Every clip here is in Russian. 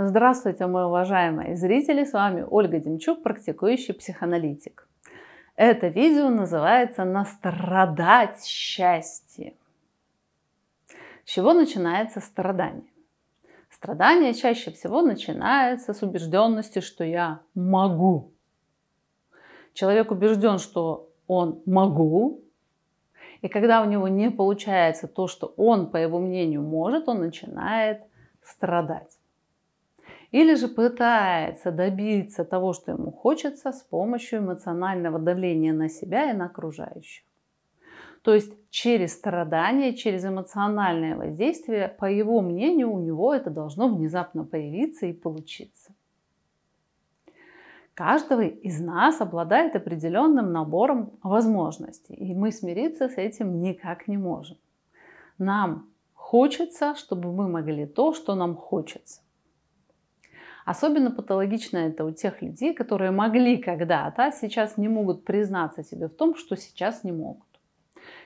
Здравствуйте, мои уважаемые зрители! С вами Ольга Демчук, практикующий психоаналитик. Это видео называется «Настрадать счастье». С чего начинается страдание? Страдание чаще всего начинается с убежденности, что я могу. Человек убежден, что он могу, и когда у него не получается то, что он, по его мнению, может, он начинает страдать или же пытается добиться того, что ему хочется с помощью эмоционального давления на себя и на окружающих. То есть через страдания, через эмоциональное воздействие, по его мнению, у него это должно внезапно появиться и получиться. Каждый из нас обладает определенным набором возможностей, и мы смириться с этим никак не можем. Нам хочется, чтобы мы могли то, что нам хочется. Особенно патологично это у тех людей, которые могли когда-то, а сейчас не могут признаться себе в том, что сейчас не могут.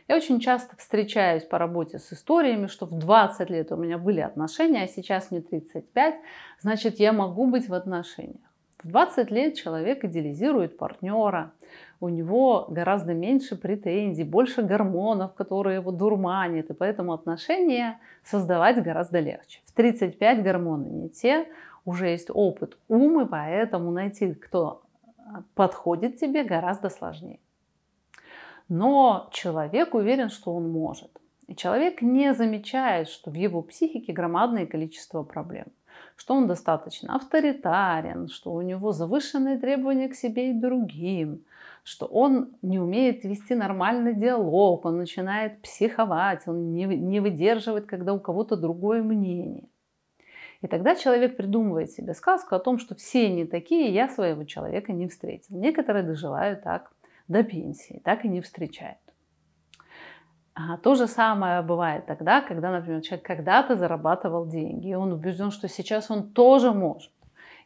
Я очень часто встречаюсь по работе с историями, что в 20 лет у меня были отношения, а сейчас мне 35, значит, я могу быть в отношениях. В 20 лет человек идеализирует партнера, у него гораздо меньше претензий, больше гормонов, которые его дурманят, и поэтому отношения создавать гораздо легче. В 35 гормоны не те, уже есть опыт, ум, и поэтому найти, кто подходит тебе, гораздо сложнее. Но человек уверен, что он может. И человек не замечает, что в его психике громадное количество проблем что он достаточно авторитарен, что у него завышенные требования к себе и другим, что он не умеет вести нормальный диалог, он начинает психовать, он не, не выдерживает, когда у кого-то другое мнение. И тогда человек придумывает себе сказку о том, что все не такие, я своего человека не встретил. Некоторые доживают так до пенсии, так и не встречают. А то же самое бывает тогда, когда, например, человек когда-то зарабатывал деньги, и он убежден, что сейчас он тоже может.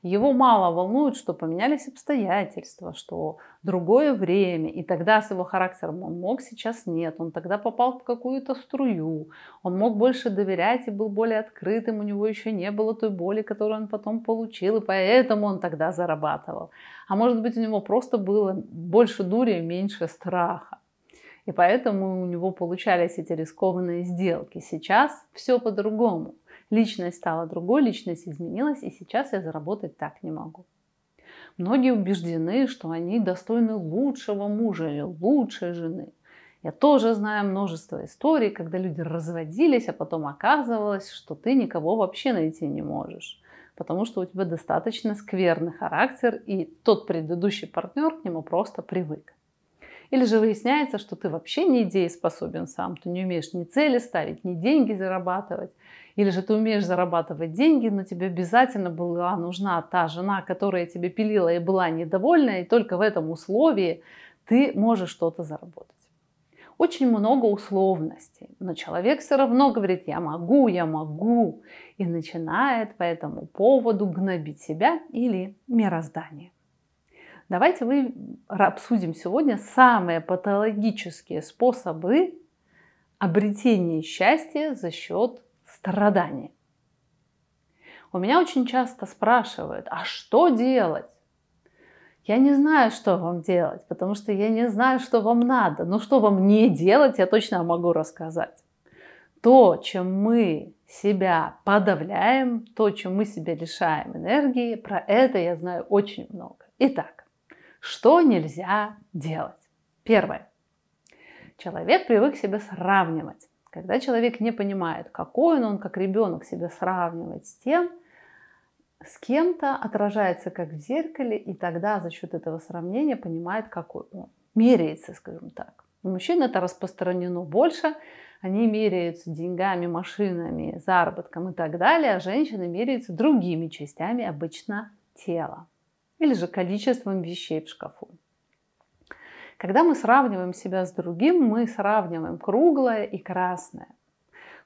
Его мало волнует, что поменялись обстоятельства, что другое время, и тогда с его характером он мог, сейчас нет. Он тогда попал в какую-то струю, он мог больше доверять и был более открытым, у него еще не было той боли, которую он потом получил, и поэтому он тогда зарабатывал. А может быть, у него просто было больше дури и меньше страха. И поэтому у него получались эти рискованные сделки. Сейчас все по-другому. Личность стала другой, личность изменилась, и сейчас я заработать так не могу. Многие убеждены, что они достойны лучшего мужа или лучшей жены. Я тоже знаю множество историй, когда люди разводились, а потом оказывалось, что ты никого вообще найти не можешь, потому что у тебя достаточно скверный характер, и тот предыдущий партнер к нему просто привык. Или же выясняется, что ты вообще не идееспособен сам, ты не умеешь ни цели ставить, ни деньги зарабатывать. Или же ты умеешь зарабатывать деньги, но тебе обязательно была нужна та жена, которая тебе пилила и была недовольна, и только в этом условии ты можешь что-то заработать. Очень много условностей, но человек все равно говорит «я могу, я могу» и начинает по этому поводу гнобить себя или мироздание. Давайте мы обсудим сегодня самые патологические способы обретения счастья за счет страданий. У меня очень часто спрашивают, а что делать? Я не знаю, что вам делать, потому что я не знаю, что вам надо. Но что вам не делать, я точно могу рассказать. То, чем мы себя подавляем, то, чем мы себя лишаем энергии, про это я знаю очень много. Итак, что нельзя делать? Первое. Человек привык себя сравнивать. Когда человек не понимает, какой он, он как ребенок себя сравнивает с тем, с кем-то отражается как в зеркале, и тогда за счет этого сравнения понимает, какой он. Меряется, скажем так. У мужчин это распространено больше. Они меряются деньгами, машинами, заработком и так далее, а женщины меряются другими частями обычно тела или же количеством вещей в шкафу. Когда мы сравниваем себя с другим, мы сравниваем круглое и красное,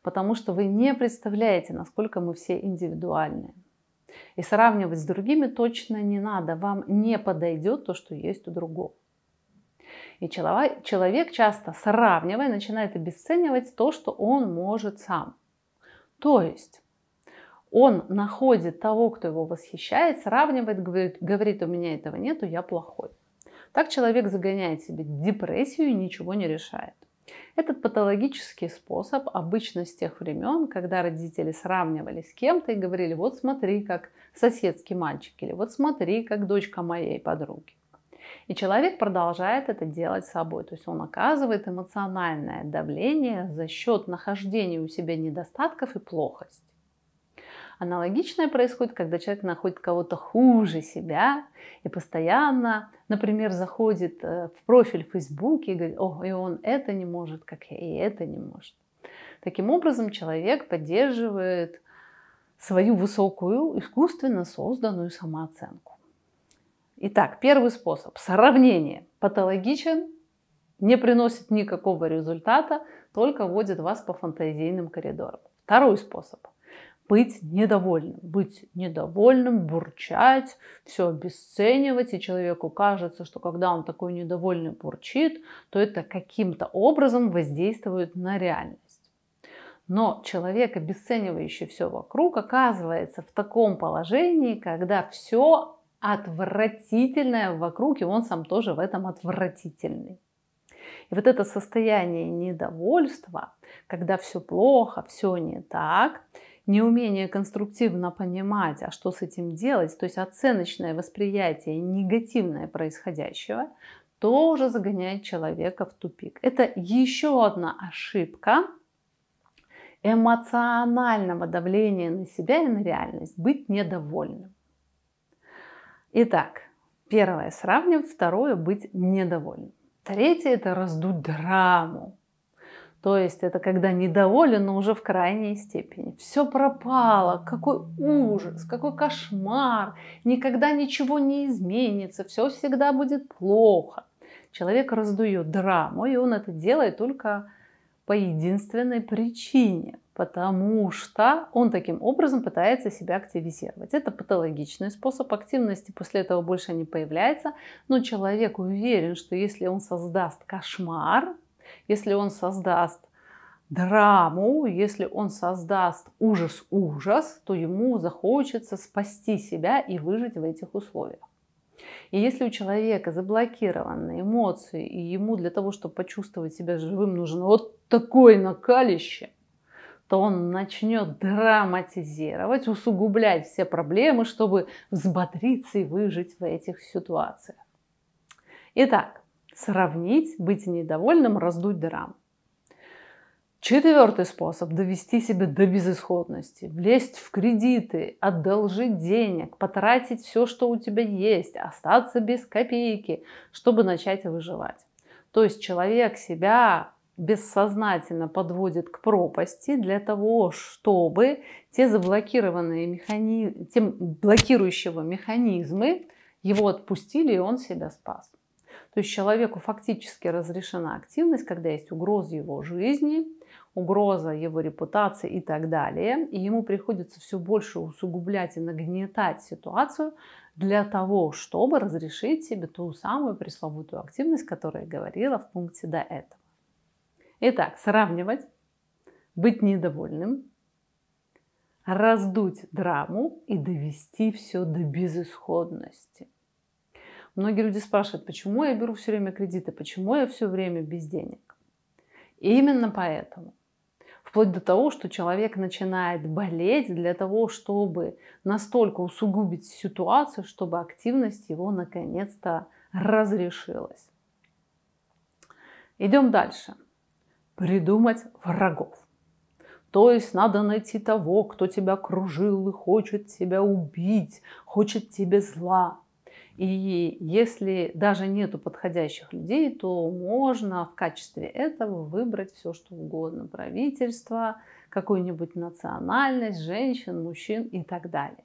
потому что вы не представляете, насколько мы все индивидуальны. И сравнивать с другими точно не надо, вам не подойдет то, что есть у другого. И человек часто сравнивая начинает обесценивать то, что он может сам. То есть он находит того, кто его восхищает, сравнивает, говорит, говорит, у меня этого нету, я плохой. Так человек загоняет себе депрессию и ничего не решает. Этот патологический способ обычно с тех времен, когда родители сравнивались с кем-то и говорили, вот смотри, как соседский мальчик, или вот смотри, как дочка моей подруги. И человек продолжает это делать собой. То есть он оказывает эмоциональное давление за счет нахождения у себя недостатков и плохости. Аналогичное происходит, когда человек находит кого-то хуже себя и постоянно, например, заходит э, в профиль в Фейсбуке и говорит, о, и он это не может, как я, и это не может. Таким образом, человек поддерживает свою высокую, искусственно созданную самооценку. Итак, первый способ – сравнение. Патологичен, не приносит никакого результата, только водит вас по фантазийным коридорам. Второй способ – быть недовольным. Быть недовольным, бурчать, все обесценивать. И человеку кажется, что когда он такой недовольный бурчит, то это каким-то образом воздействует на реальность. Но человек, обесценивающий все вокруг, оказывается в таком положении, когда все отвратительное вокруг, и он сам тоже в этом отвратительный. И вот это состояние недовольства, когда все плохо, все не так, неумение конструктивно понимать, а что с этим делать, то есть оценочное восприятие негативное происходящего, то уже загоняет человека в тупик. Это еще одна ошибка эмоционального давления на себя и на реальность, быть недовольным. Итак, первое – сравнивать, второе – быть недовольным. Третье – это раздуть драму, то есть это когда недоволен, но уже в крайней степени. Все пропало, какой ужас, какой кошмар, никогда ничего не изменится, все всегда будет плохо. Человек раздует драму, и он это делает только по единственной причине, потому что он таким образом пытается себя активизировать. Это патологичный способ активности, после этого больше не появляется, но человек уверен, что если он создаст кошмар, если он создаст драму, если он создаст ужас-ужас, то ему захочется спасти себя и выжить в этих условиях. И если у человека заблокированы эмоции, и ему для того, чтобы почувствовать себя живым, нужно вот такое накалище, то он начнет драматизировать, усугублять все проблемы, чтобы взбодриться и выжить в этих ситуациях. Итак, сравнить, быть недовольным, раздуть дыра. Четвертый способ – довести себя до безысходности, влезть в кредиты, одолжить денег, потратить все, что у тебя есть, остаться без копейки, чтобы начать выживать. То есть человек себя бессознательно подводит к пропасти для того, чтобы те заблокированные механизмы, тем блокирующего механизмы его отпустили, и он себя спас. То есть человеку фактически разрешена активность, когда есть угроза его жизни, угроза его репутации и так далее. И ему приходится все больше усугублять и нагнетать ситуацию для того, чтобы разрешить себе ту самую пресловутую активность, которая говорила в пункте до этого. Итак, сравнивать, быть недовольным, раздуть драму и довести все до безысходности – Многие люди спрашивают, почему я беру все время кредиты, почему я все время без денег. И именно поэтому. Вплоть до того, что человек начинает болеть для того, чтобы настолько усугубить ситуацию, чтобы активность его наконец-то разрешилась. Идем дальше. Придумать врагов. То есть надо найти того, кто тебя кружил и хочет тебя убить, хочет тебе зла. И если даже нету подходящих людей, то можно в качестве этого выбрать все, что угодно. Правительство, какую-нибудь национальность, женщин, мужчин и так далее.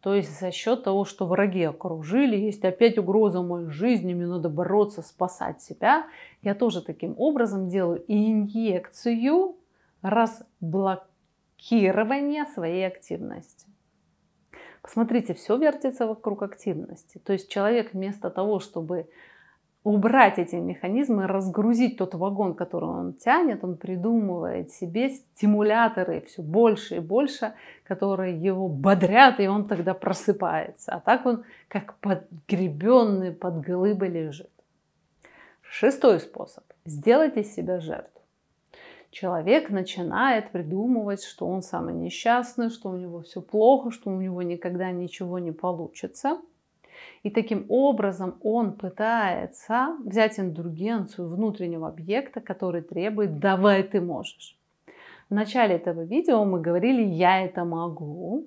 То есть за счет того, что враги окружили, есть опять угроза моей жизни, мне надо бороться, спасать себя. Я тоже таким образом делаю инъекцию разблокирования своей активности. Посмотрите, все вертится вокруг активности. То есть человек вместо того, чтобы убрать эти механизмы, разгрузить тот вагон, который он тянет, он придумывает себе стимуляторы все больше и больше, которые его бодрят, и он тогда просыпается. А так он как подгребенный под глыбы лежит. Шестой способ. Сделайте себя жертвой человек начинает придумывать, что он самый несчастный, что у него все плохо, что у него никогда ничего не получится. И таким образом он пытается взять индульгенцию внутреннего объекта, который требует «давай ты можешь». В начале этого видео мы говорили «я это могу»,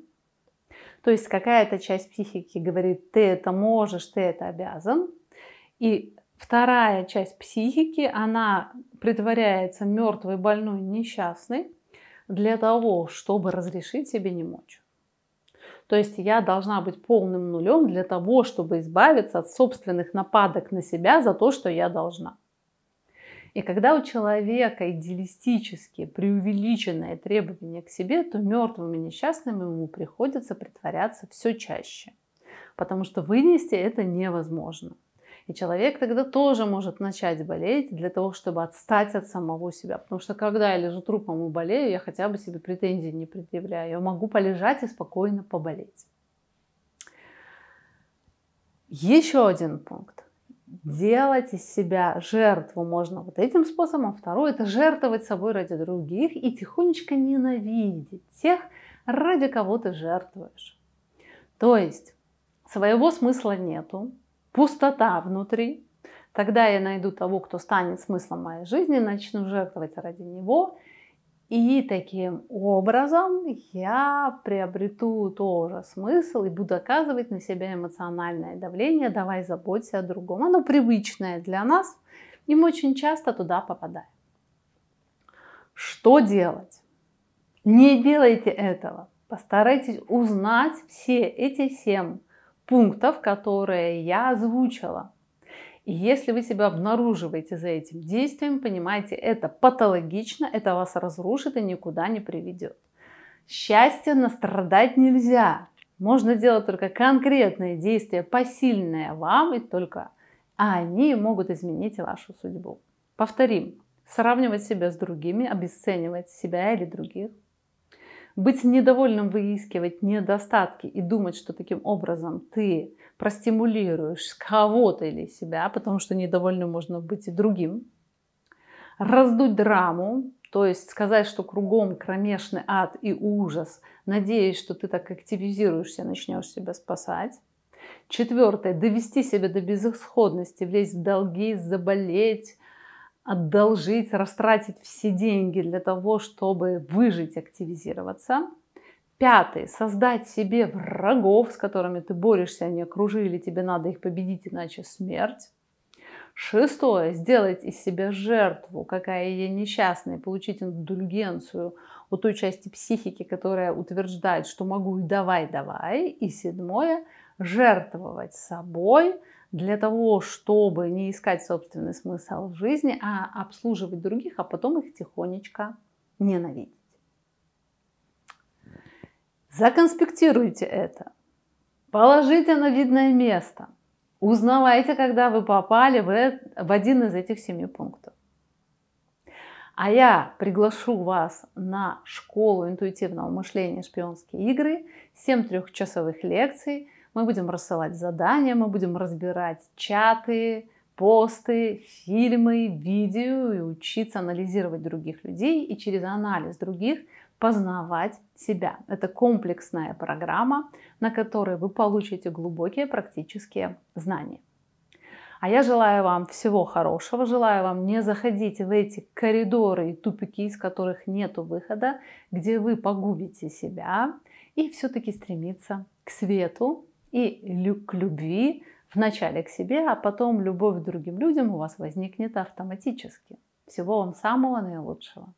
то есть какая-то часть психики говорит «ты это можешь, ты это обязан», и Вторая часть психики, она притворяется мертвой, больной, несчастной для того, чтобы разрешить себе не мочь. То есть я должна быть полным нулем для того, чтобы избавиться от собственных нападок на себя за то, что я должна. И когда у человека идеалистические, преувеличенные требования к себе, то мертвым и несчастным ему приходится притворяться все чаще. Потому что вынести это невозможно. И человек тогда тоже может начать болеть для того, чтобы отстать от самого себя. Потому что когда я лежу трупом и болею, я хотя бы себе претензий не предъявляю. Я могу полежать и спокойно поболеть. Еще один пункт. Делать из себя жертву можно вот этим способом. Второй – это жертвовать собой ради других и тихонечко ненавидеть тех, ради кого ты жертвуешь. То есть своего смысла нету, пустота внутри, тогда я найду того, кто станет смыслом моей жизни, начну жертвовать ради него, и таким образом я приобрету тоже смысл и буду оказывать на себя эмоциональное давление, давай заботься о другом. Оно привычное для нас, и мы очень часто туда попадаем. Что делать? Не делайте этого. Постарайтесь узнать все эти семь пунктов, которые я озвучила. И если вы себя обнаруживаете за этим действием, понимаете, это патологично, это вас разрушит и никуда не приведет. Счастье настрадать нельзя. Можно делать только конкретные действия, посильные вам, и только они могут изменить вашу судьбу. Повторим. Сравнивать себя с другими, обесценивать себя или других – быть недовольным, выискивать недостатки и думать, что таким образом ты простимулируешь кого-то или себя, потому что недовольным можно быть и другим. Раздуть драму, то есть сказать, что кругом кромешный ад и ужас, надеясь, что ты так активизируешься, начнешь себя спасать. Четвертое. Довести себя до безысходности, влезть в долги, заболеть, одолжить, растратить все деньги для того, чтобы выжить, активизироваться. Пятый. Создать себе врагов, с которыми ты борешься, они окружили, тебе надо их победить, иначе смерть. Шестое. Сделать из себя жертву, какая я несчастная, получить индульгенцию у той части психики, которая утверждает, что могу и давай, давай. И седьмое. Жертвовать собой, для того, чтобы не искать собственный смысл в жизни, а обслуживать других, а потом их тихонечко ненавидеть. Законспектируйте это. Положите на видное место. Узнавайте, когда вы попали в, один из этих семи пунктов. А я приглашу вас на школу интуитивного мышления «Шпионские игры», 7 трехчасовых лекций – мы будем рассылать задания, мы будем разбирать чаты, посты, фильмы, видео и учиться анализировать других людей и через анализ других познавать себя. Это комплексная программа, на которой вы получите глубокие практические знания. А я желаю вам всего хорошего, желаю вам не заходить в эти коридоры и тупики, из которых нет выхода, где вы погубите себя и все-таки стремиться к свету, и к любви вначале к себе, а потом любовь к другим людям у вас возникнет автоматически. Всего вам самого наилучшего.